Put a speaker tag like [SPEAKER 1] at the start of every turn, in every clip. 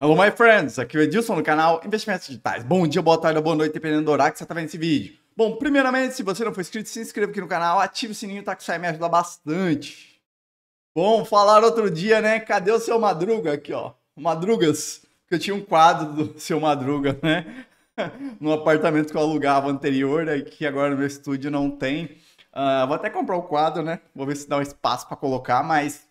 [SPEAKER 1] Hello, my friends! Aqui é o Edilson no canal Investimentos Digitais. Bom dia, boa tarde, boa noite, dependendo do horário que você está vendo esse vídeo. Bom, primeiramente, se você não for inscrito, se inscreva aqui no canal, ative o sininho, tá? Que isso aí me ajuda bastante. Bom, falar outro dia, né? Cadê o seu Madruga aqui, ó? Madrugas, que eu tinha um quadro do seu Madruga, né? no apartamento que eu alugava anterior, né? que agora no meu estúdio não tem. Uh, vou até comprar o quadro, né? Vou ver se dá um espaço para colocar, mas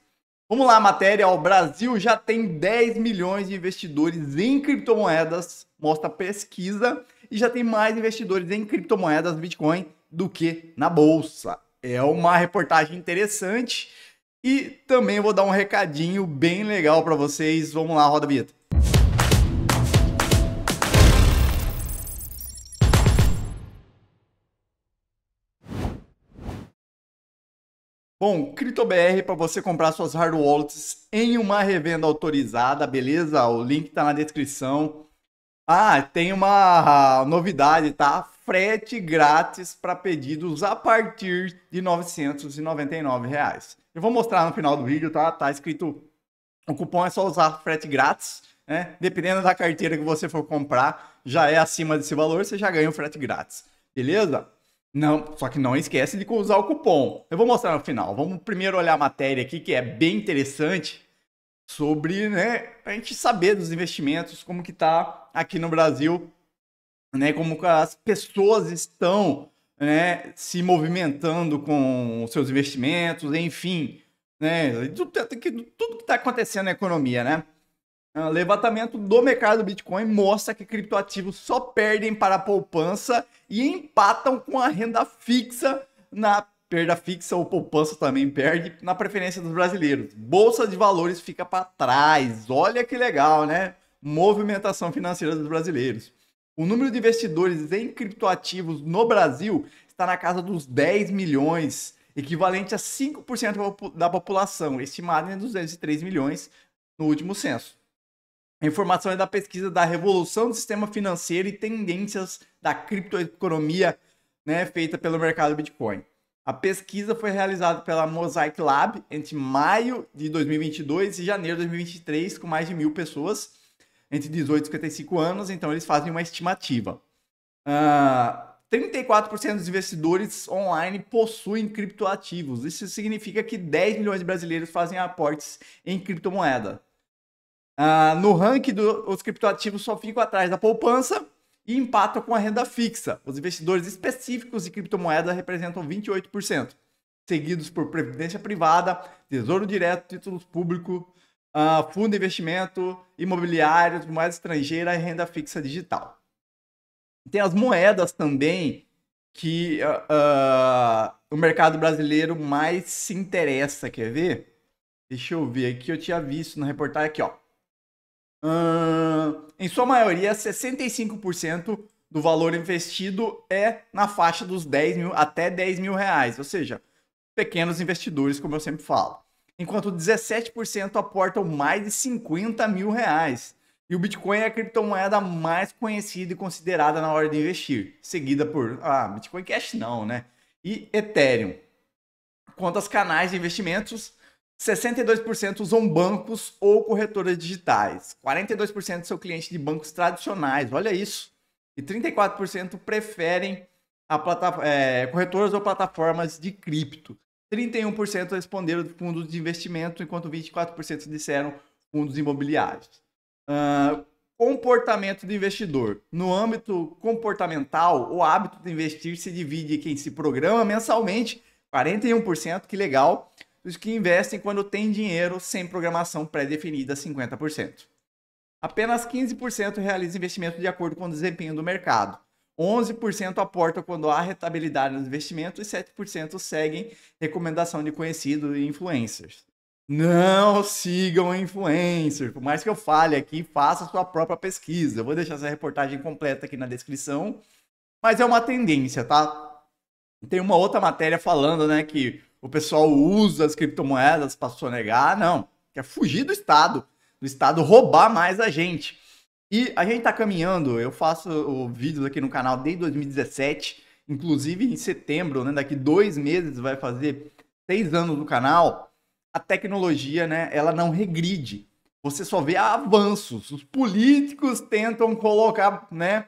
[SPEAKER 1] Vamos lá, matéria. O Brasil já tem 10 milhões de investidores em criptomoedas, mostra pesquisa, e já tem mais investidores em criptomoedas Bitcoin do que na bolsa. É uma reportagem interessante e também vou dar um recadinho bem legal para vocês. Vamos lá, roda a vinheta. Bom, CryptoBR é para você comprar suas hard wallets em uma revenda autorizada, beleza? O link está na descrição. Ah, tem uma novidade, tá? Frete grátis para pedidos a partir de R$ 999. Reais. Eu vou mostrar no final do vídeo, tá? Tá escrito o cupom é só usar frete grátis, né? Dependendo da carteira que você for comprar, já é acima desse valor, você já ganha o frete grátis. Beleza? Não, só que não esquece de usar o cupom. Eu vou mostrar no final. Vamos primeiro olhar a matéria aqui, que é bem interessante, sobre né, a gente saber dos investimentos, como que está aqui no Brasil, né, como as pessoas estão né, se movimentando com os seus investimentos, enfim, né, tudo, tudo que está acontecendo na economia, né? Uh, levantamento do mercado do Bitcoin mostra que criptoativos só perdem para a poupança e empatam com a renda fixa na perda fixa ou poupança também perde na preferência dos brasileiros. Bolsa de valores fica para trás. Olha que legal, né? Movimentação financeira dos brasileiros. O número de investidores em criptoativos no Brasil está na casa dos 10 milhões, equivalente a 5% da população, estimada em 203 milhões no último censo. A informação é da pesquisa da Revolução do Sistema Financeiro e Tendências da Criptoeconomia, né, feita pelo mercado Bitcoin. A pesquisa foi realizada pela Mosaic Lab entre maio de 2022 e janeiro de 2023, com mais de mil pessoas entre 18 e 55 anos, então eles fazem uma estimativa. Uh, ah, 34% dos investidores online possuem criptoativos. Isso significa que 10 milhões de brasileiros fazem aportes em criptomoeda. Ah, no ranking dos criptoativos só ficam atrás da poupança e empatam com a renda fixa. Os investidores específicos de criptomoeda representam 28%, seguidos por previdência privada, tesouro direto, títulos públicos, ah, fundo de investimento, imobiliários, moeda estrangeira e renda fixa digital. Tem as moedas também que uh, uh, o mercado brasileiro mais se interessa, quer ver? Deixa eu ver aqui, eu tinha visto na reportagem aqui, ó hum, em sua maioria, 65% do valor investido é na faixa dos 10 mil até 10 mil reais, ou seja, pequenos investidores, como eu sempre falo. Enquanto 17% aportam mais de 50 mil reais. E o Bitcoin é a criptomoeda mais conhecida e considerada na hora de investir, seguida por ah, Bitcoin Cash não, né? E Ethereum. Quanto aos canais de investimentos, 62% usam bancos ou corretoras digitais. 42% são clientes de bancos tradicionais. Olha isso. E 34% preferem a é, corretoras ou plataformas de cripto. 31% responderam fundos de investimento, enquanto 24% disseram fundos imobiliários. Uh, comportamento do investidor. No âmbito comportamental, o hábito de investir se divide em quem se programa mensalmente, 41%, que legal, dos que investem quando têm dinheiro sem programação pré-definida 50%. Apenas 15% realiza investimento de acordo com o desempenho do mercado. 11% aporta quando há rentabilidade nos investimentos e 7% seguem recomendação de conhecidos e influencers. Não sigam influencers. Por mais que eu fale aqui, faça sua própria pesquisa. Eu vou deixar essa reportagem completa aqui na descrição. Mas é uma tendência, tá? Tem uma outra matéria falando, né, que o pessoal usa as criptomoedas para sonegar, não. Quer fugir do Estado, do Estado roubar mais a gente. E a gente está caminhando, eu faço vídeos aqui no canal desde 2017, inclusive em setembro, né, daqui dois meses vai fazer seis anos do canal, a tecnologia né, ela não regride. Você só vê avanços. Os políticos tentam colocar né,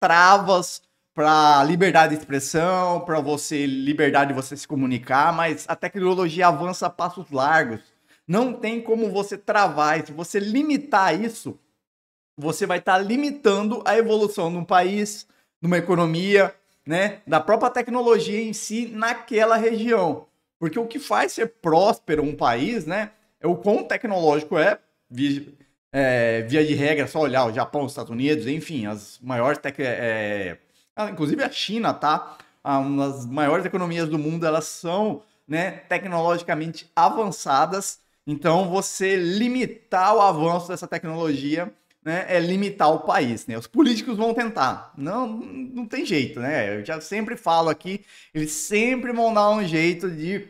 [SPEAKER 1] travas para liberdade de expressão, para você liberdade de você se comunicar, mas a tecnologia avança a passos largos. Não tem como você travar. Se você limitar isso, você vai estar tá limitando a evolução de um país, de uma economia, né, da própria tecnologia em si naquela região. Porque o que faz ser próspero um país, né, é o quão tecnológico é, via, é, via de regra, só olhar o Japão, os Estados Unidos, enfim, as maiores tecnologias. É, ah, inclusive a China, tá? Ah, uma das maiores economias do mundo, elas são né, tecnologicamente avançadas. Então, você limitar o avanço dessa tecnologia né, é limitar o país. Né? Os políticos vão tentar. Não, não tem jeito, né? Eu já sempre falo aqui, eles sempre vão dar um jeito de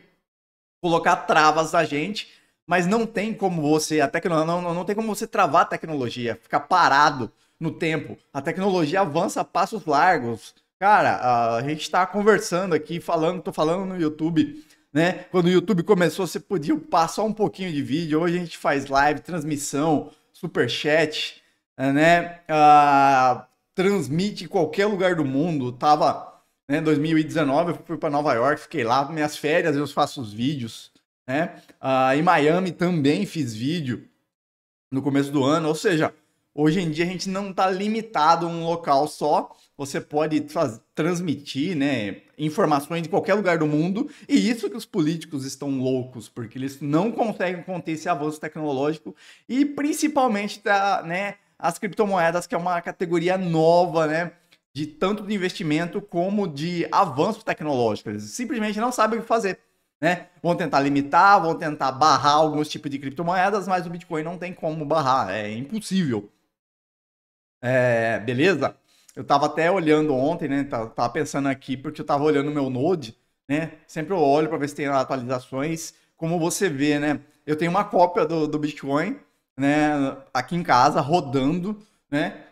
[SPEAKER 1] colocar travas na gente, mas não tem como você, a tecnologia, não, não tem como você travar a tecnologia, ficar parado no tempo. A tecnologia avança a passos largos. Cara, a gente está conversando aqui, falando, tô falando no YouTube, né? Quando o YouTube começou, você podia passar um pouquinho de vídeo. Hoje a gente faz live, transmissão, super chat, né? Ah, transmite em qualquer lugar do mundo. Tava, né? 2019 eu fui para Nova York, fiquei lá, minhas férias eu faço os vídeos, né? a ah, em Miami também fiz vídeo no começo do ano. Ou seja, Hoje em dia a gente não está limitado a um local só. Você pode faz, transmitir né, informações de qualquer lugar do mundo. E isso que os políticos estão loucos, porque eles não conseguem conter esse avanço tecnológico. E principalmente né, as criptomoedas, que é uma categoria nova, né? De tanto de investimento como de avanço tecnológico. Eles simplesmente não sabem o que fazer. Né? Vão tentar limitar, vão tentar barrar alguns tipos de criptomoedas, mas o Bitcoin não tem como barrar, é impossível. É, beleza? Eu tava até olhando ontem, né? Tá, tava pensando aqui, porque eu tava olhando o meu Node, né? Sempre eu olho para ver se tem atualizações. Como você vê, né? Eu tenho uma cópia do, do Bitcoin, né? Aqui em casa, rodando, né?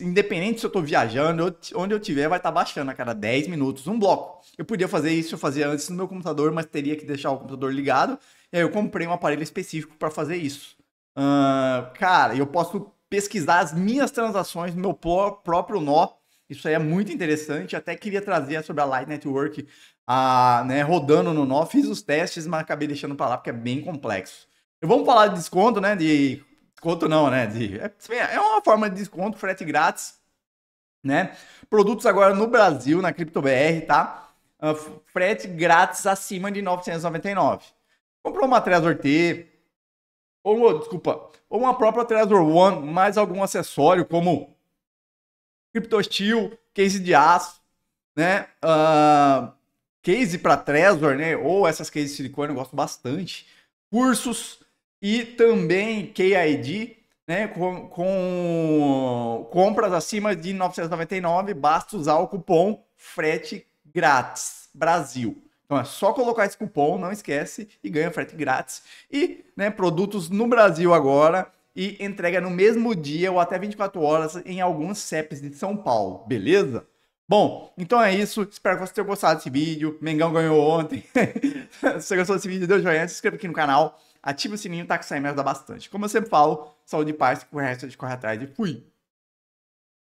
[SPEAKER 1] Independente se eu tô viajando, onde eu tiver, vai estar tá baixando a cada 10 minutos, um bloco. Eu podia fazer isso, eu fazia antes no meu computador, mas teria que deixar o computador ligado. E aí eu comprei um aparelho específico para fazer isso. Uh, cara, eu posso pesquisar as minhas transações no meu próprio nó. Isso aí é muito interessante. Até queria trazer sobre a Light Network a, né, rodando no nó. Fiz os testes, mas acabei deixando para lá porque é bem complexo. Eu vamos falar de desconto, né? De desconto não, né? De, é, é uma forma de desconto, frete grátis, né? Produtos agora no Brasil, na CryptoBR, tá? Uh, frete grátis acima de 999. Comprou uma Trezor T, ou uma, desculpa, ou uma própria Trezor One, mais algum acessório como criptostil case de aço, né? Uh, case para Trezor, né? Ou essas cases de silicone, eu gosto bastante. Cursos e também KID, né? Com, com compras acima de 999, basta usar o cupom frete grátis Brasil. Então é só colocar esse cupom, não esquece, e ganha frete grátis. E né, produtos no Brasil agora e entrega no mesmo dia ou até 24 horas em alguns CEPs de São Paulo, beleza? Bom, então é isso. Espero que você tenha gostado desse vídeo. Mengão ganhou ontem. se você gostou desse vídeo, dê um joinha, se inscreva aqui no canal, ative o sininho, tá que isso aí me ajuda bastante. Como eu sempre falo, saúde e paz, com o resto de corre atrás e fui!